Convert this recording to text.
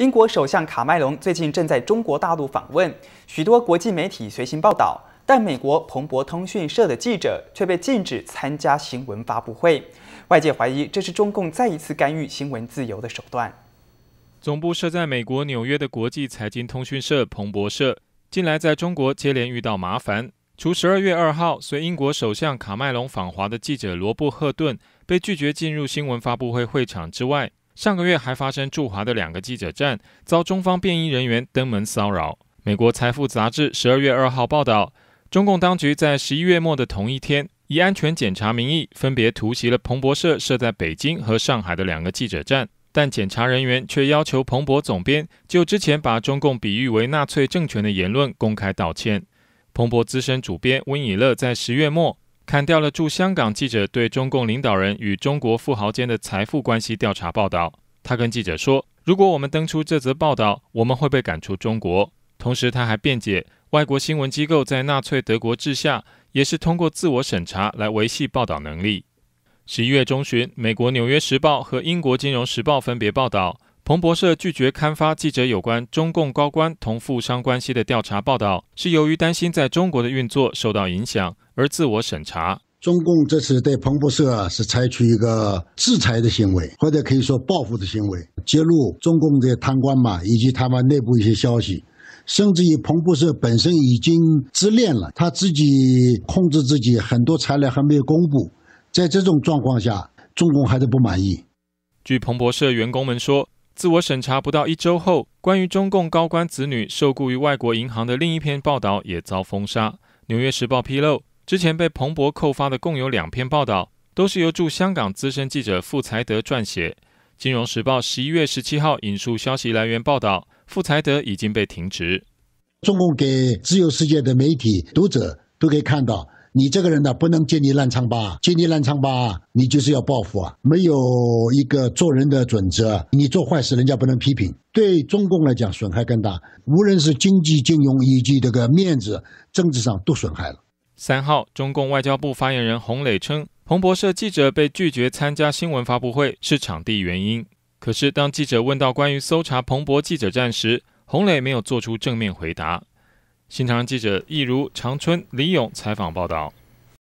英国首相卡麦隆最近正在中国大陆访问，许多国际媒体随行报道，但美国彭博通讯社的记者却被禁止参加新闻发布会。外界怀疑这是中共再一次干预新闻自由的手段。总部设在美国纽约的国际财经通讯社彭博社，近来在中国接连遇到麻烦。除十二月二号随英国首相卡麦隆访华的记者罗布·赫顿被拒绝进入新闻发布会会场之外，上个月还发生驻华的两个记者站遭中方便衣人员登门骚扰。美国《财富》杂志十二月二号报道，中共当局在十一月末的同一天，以安全检查名义分别突袭了彭博社设在北京和上海的两个记者站，但检查人员却要求彭博总编就之前把中共比喻为纳粹政权的言论公开道歉。彭博资深主编温以乐在十月末。砍掉了驻香港记者对中共领导人与中国富豪间的财富关系调查报道。他跟记者说：“如果我们登出这则报道，我们会被赶出中国。”同时，他还辩解，外国新闻机构在纳粹德国治下也是通过自我审查来维系报道能力。十一月中旬，美国《纽约时报》和英国《金融时报》分别报道。彭博社拒绝刊发记者有关中共高官同富商关系的调查报道，是由于担心在中国的运作受到影响而自我审查。中共这次对彭博社是采取一个制裁的行为，或者可以说报复的行为，揭露中共的贪官嘛，以及他们内部一些消息，甚至于彭博社本身已经自恋了，他自己控制自己，很多材料还没有公布。在这种状况下，中共还是不满意。据彭博社员工们说。自我审查不到一周后，关于中共高官子女受雇于外国银行的另一篇报道也遭封杀。《纽约时报》披露，之前被彭博扣发的共有两篇报道，都是由驻香港资深记者傅才德撰写。《金融时报》十一月十七号引述消息来源报道，傅才德已经被停职。中共给自由世界的媒体读者都可以看到。你这个人呢，不能建立烂疮疤，建立烂疮疤，你就是要报复啊！没有一个做人的准则，你做坏事，人家不能批评。对中共来讲，损害更大，无论是经济、金融以及这个面子、政治上都损害了。三号，中共外交部发言人洪磊称，彭博社记者被拒绝参加新闻发布会是场地原因。可是，当记者问到关于搜查彭博记者站时，洪磊没有做出正面回答。新唐人记者易如长春、李勇采访报道。